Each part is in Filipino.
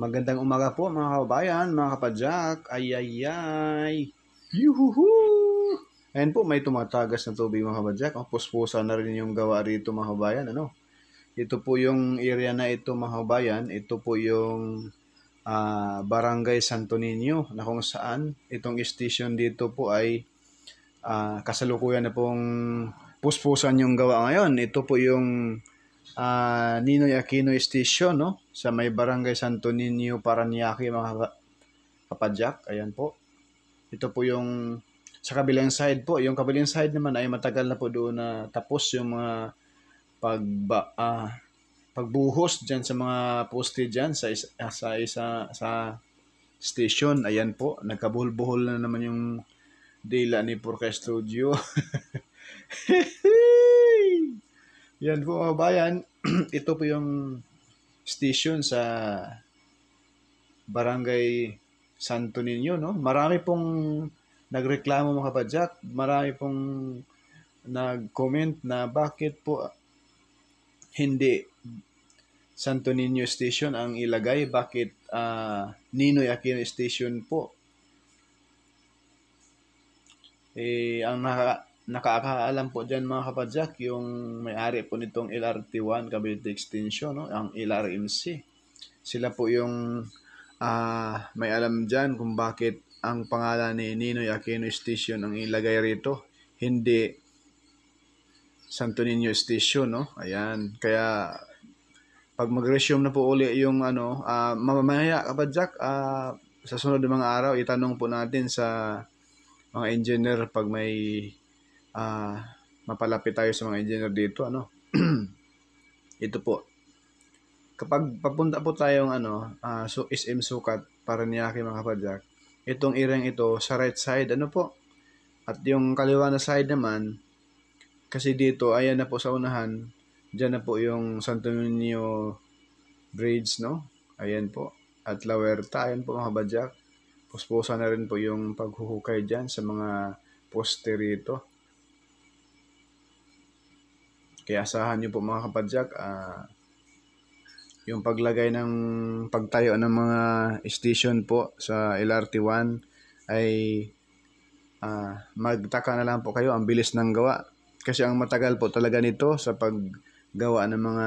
Magandang umaga po mga kababayan, mga kapadyak. Ay, ay, ay. Yuhuhu! Ayan po, may tumatagas na tubig mga kapadyak. Oh, puspusa na rin yung gawa rito mga kababayan. Ano? Ito po yung area na ito mga kababayan. Ito po yung uh, Barangay Santo Niño na kung saan itong station dito po ay uh, kasalukuyan na pong puspusan yung gawa ngayon. Ito po yung uh, Ninoy Aquino Station no sa may barangay Santo Niño Paranaque mga kapadyak ayan po ito po yung sa kabilang side po yung kabilang side naman ay matagal na po doon na tapos yung mga pagba uh, pagbuhos diyan sa mga poste diyan sa isa, ah, sa isa sa station ayan po nagkabuhol-buhol na naman yung dila ni Porca Studio Yan po mga oh, bayan, ito po yung station sa Barangay Santo Niño, no? Marami pong nagreklamo mga kapadyak, marami pong nag-comment na bakit po hindi Santo Niño Station ang ilagay, bakit uh, Ninoy Aquino Station po. Eh, ang naka, nakakaalam po dyan mga kapadyak, yung may-ari po nitong LRT1 Cavite Extension, no? ang LRMC. Sila po yung uh, may alam dyan kung bakit ang pangalan ni Ninoy Aquino Station ang ilagay rito, hindi Santo Niño Station, no? Ayan, kaya pag mag-resume na po uli yung ano, uh, ah, mamamaya kapadyak, uh, sa sunod ng mga araw, itanong po natin sa mga engineer pag may uh, mapalapit tayo sa mga engineer dito ano ito po kapag papunta po tayong ano uh, ah, so SM Sukat para niya niyaki mga kapadyak itong ireng ito sa right side ano po at yung kaliwa na side naman kasi dito ayan na po sa unahan dyan na po yung Santo Niño Bridge no ayan po at La Huerta ayan po mga kapadyak puspusan na rin po yung paghuhukay diyan sa mga poste rito kaya asahan nyo po mga kapadyak, uh, yung paglagay ng pagtayo ng mga station po sa LRT1 ay uh, magtaka na lang po kayo ang bilis ng gawa. Kasi ang matagal po talaga nito sa paggawa ng mga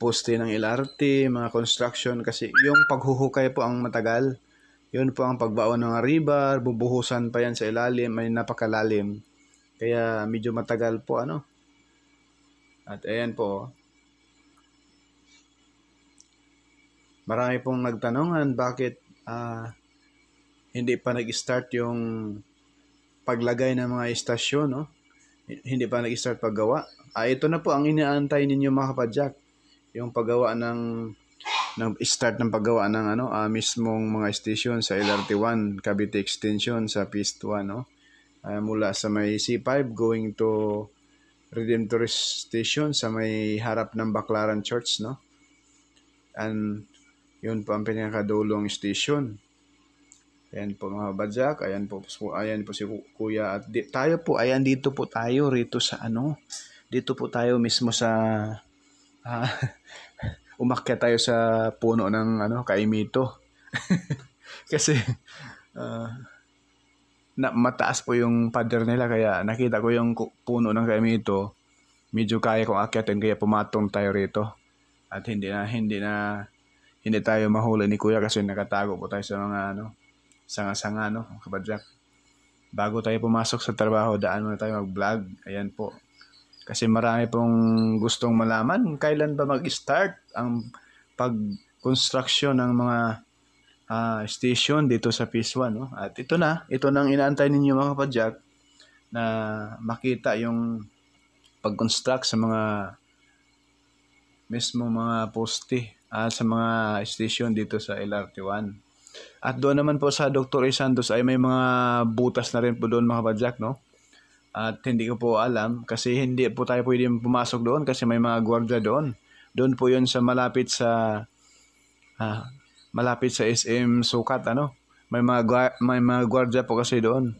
poste ng LRT, mga construction kasi yung paghuhukay po ang matagal. Yun po ang pagbaon ng river, bubuhusan pa yan sa ilalim, may napakalalim. Kaya medyo matagal po ano. At ayan po. Oh. Marami pong nagtanongan bakit uh, hindi pa nag-start yung paglagay ng mga istasyon, no? Hindi pa nag-start paggawa. Ah, ito na po ang inaantay ninyo mga kapadyak. Yung paggawa ng ng start ng paggawa ng ano, ah, mismong mga station sa LRT1, Cavite Extension sa Phase 1, no? uh, mula sa may C5 going to Redemptorist Station sa may harap ng Baclaran Church, no? And yun po ang pinakadulong station. Ayan po mga badyak, ayan po, ayan po si kuya. At di, tayo po, ayan dito po tayo, rito sa ano, dito po tayo mismo sa, uh, umakyat tayo sa puno ng ano, kaimito. Kasi, uh, na mataas po yung pader nila kaya nakita ko yung puno ng kamito medyo kaya kong akyatin kaya pumatong tayo rito at hindi na hindi na hindi tayo mahuli ni kuya kasi nakatago po tayo sa mga ano sanga-sanga no kabadyak bago tayo pumasok sa trabaho daan muna tayo mag-vlog ayan po kasi marami pong gustong malaman kailan ba mag-start ang pag-construction ng mga uh, station dito sa Phase 1 No? At ito na, ito nang inaantay ninyo mga kapadyak na makita yung pag-construct sa mga mismo mga poste uh, sa mga station dito sa LRT1. At doon naman po sa Dr. E. Santos ay may mga butas na rin po doon mga kapadyak, no? At hindi ko po alam kasi hindi po tayo pwede pumasok doon kasi may mga gwardiya doon. Doon po yun sa malapit sa uh, malapit sa SM Sukat ano. May mga may mga gwardiya po kasi doon.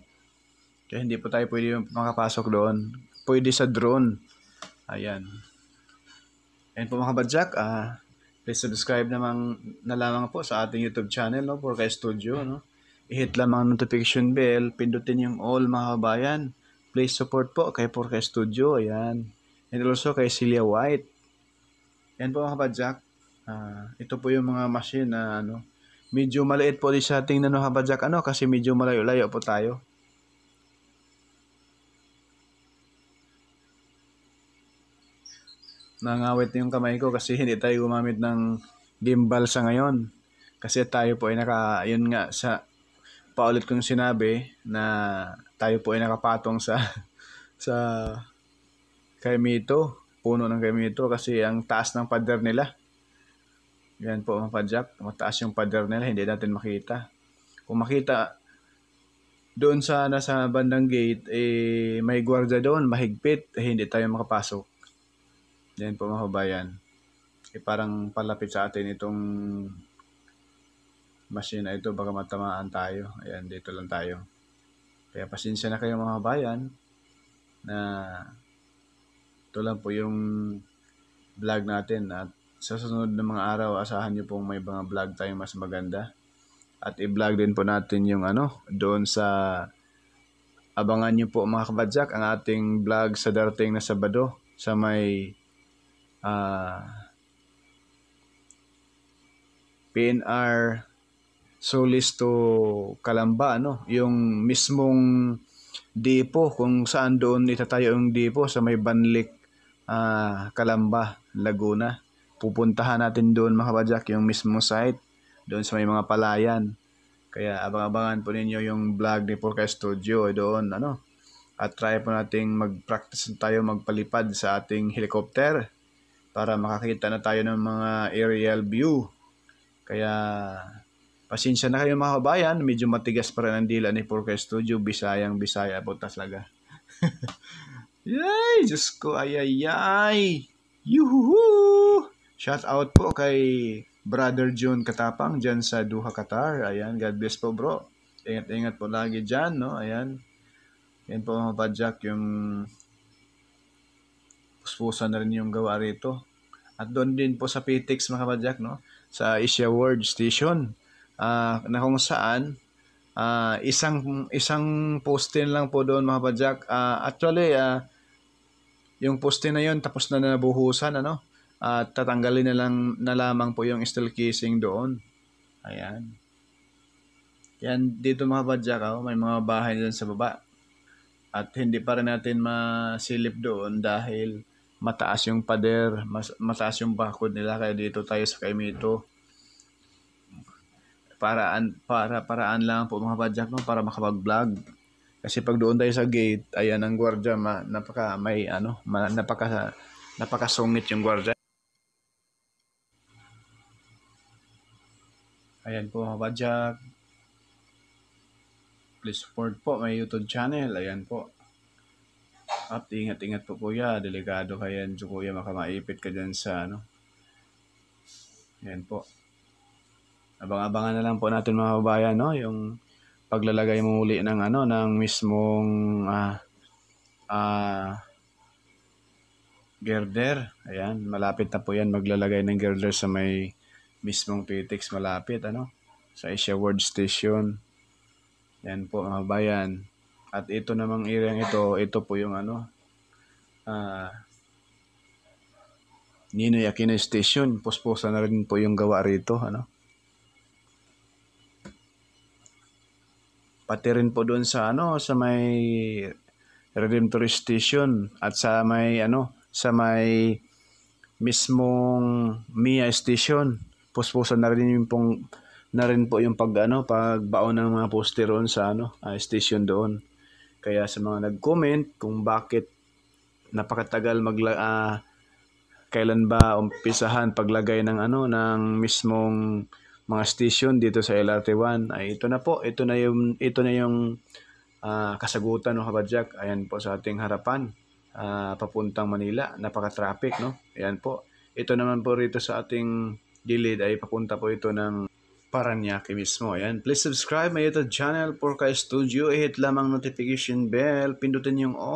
Kaya hindi po tayo pwede makapasok doon. Pwede sa drone. Ayan. And po mga kabadyak, uh, please subscribe naman na lamang po sa ating YouTube channel, no, for Porka Studio. No? I-hit lamang notification bell, pindutin yung all mga kabayan. Please support po kay for Porka Studio, ayan. And also kay Celia White. Yan po mga kabadyak, Uh, ito po yung mga machine na ano, medyo maliit po din sa ating nano habajak ano kasi medyo malayo-layo po tayo. Nangawit yung kamay ko kasi hindi tayo gumamit ng gimbal sa ngayon. Kasi tayo po ay naka, yun nga sa paulit kong sinabi na tayo po ay nakapatong sa sa kaimito, puno ng kaimito kasi ang taas ng pader nila yan po mga padjak. Mataas yung pader nila. Hindi natin makita. Kung makita, doon sa nasa bandang gate, eh, may gwardiya doon, mahigpit, eh, hindi tayo makapasok. Yan po mga kabayan. Eh, parang palapit sa atin itong machine na ito. Baka matamaan tayo. Ayan, dito lang tayo. Kaya pasensya na kayo mga kabayan na ito lang po yung vlog natin at sa susunod na mga araw, asahan niyo pong may mga vlog tayo mas maganda. At i-vlog din po natin yung ano, doon sa... Abangan niyo po mga kabadyak ang ating vlog sa darating na Sabado sa may... Uh, ah, PNR Solis to Kalamba, ano? Yung mismong depo kung saan doon itatayo yung depo sa may Banlik uh, Kalamba, Laguna pupuntahan natin doon mga kabadyak yung mismo site doon sa may mga palayan. Kaya abang-abangan po ninyo yung vlog ni Forecast Studio doon ano. At try po nating mag-practice tayo magpalipad sa ating helicopter para makakita na tayo ng mga aerial view. Kaya pasensya na kayo mga kabayan, medyo matigas pa rin ang dila ni Forecast Studio, bisayang bisaya po talaga. Yay! Diyos ko, ay ay ay! Yuhuhu! Shout out po kay Brother June Katapang diyan sa Duha Qatar. Ayan, God bless po bro. Ingat-ingat po lagi diyan, no? Ayan. Yan po mga padjak, yung puspusan na rin yung gawa rito. At doon din po sa PTX mga padjak, no? Sa Asia World Station. Uh, na kung saan uh, isang isang postin lang po doon mga padjak. Uh, ah, actually, uh, yung postin na yon tapos na nabuhusan ano at tatanggalin na, lang, na lamang po yung steel casing doon. Ayan. Yan, dito mga badyak, oh, may mga bahay dyan sa baba. At hindi pa rin natin masilip doon dahil mataas yung pader, mas, mataas yung bakod nila kaya dito tayo sa Kaimito. Paraan, para, paraan lang po mga badyak no, para makapag-vlog. Kasi pag doon tayo sa gate, ayan ang gwardiya, ma, napaka, may ano, ma, napaka, napakasungit yung gwardiya. Ayan po mga badyak. Please support po may YouTube channel. Ayan po. At ingat-ingat po kuya. Delikado ka yan. So kuya makamaipit ka dyan sa ano. Ayan po. Abang-abangan na lang po natin mga kabayan no? yung paglalagay mo uli ng ano ng mismong ah, ah, girder. Ayan, malapit na po yan maglalagay ng girder sa may mismong Pitex malapit, ano? Sa Asia World Station. Yan po mga bayan. At ito namang area ito, ito po yung ano, uh, Ninoy Aquino Station. Puspusan na rin po yung gawa rito, ano? Pati rin po doon sa ano, sa may Redemptory Station at sa may ano, sa may mismong Mia Station puspusan na rin yung pong na rin po yung pag ano pagbaon ng mga poster on sa ano uh, station doon. Kaya sa mga nag-comment kung bakit napakatagal mag uh, ah, kailan ba umpisahan paglagay ng ano ng mismong mga station dito sa LRT1 ay ito na po ito na yung ito na yung uh, kasagutan no kabadyak ayan po sa ating harapan uh, papuntang Manila napaka traffic no ayan po ito naman po rito sa ating gilid ay papunta po ito ng Paranaque mismo. Ayan. Please subscribe my YouTube channel, Porka Studio. hit lamang notification bell. Pindutin yung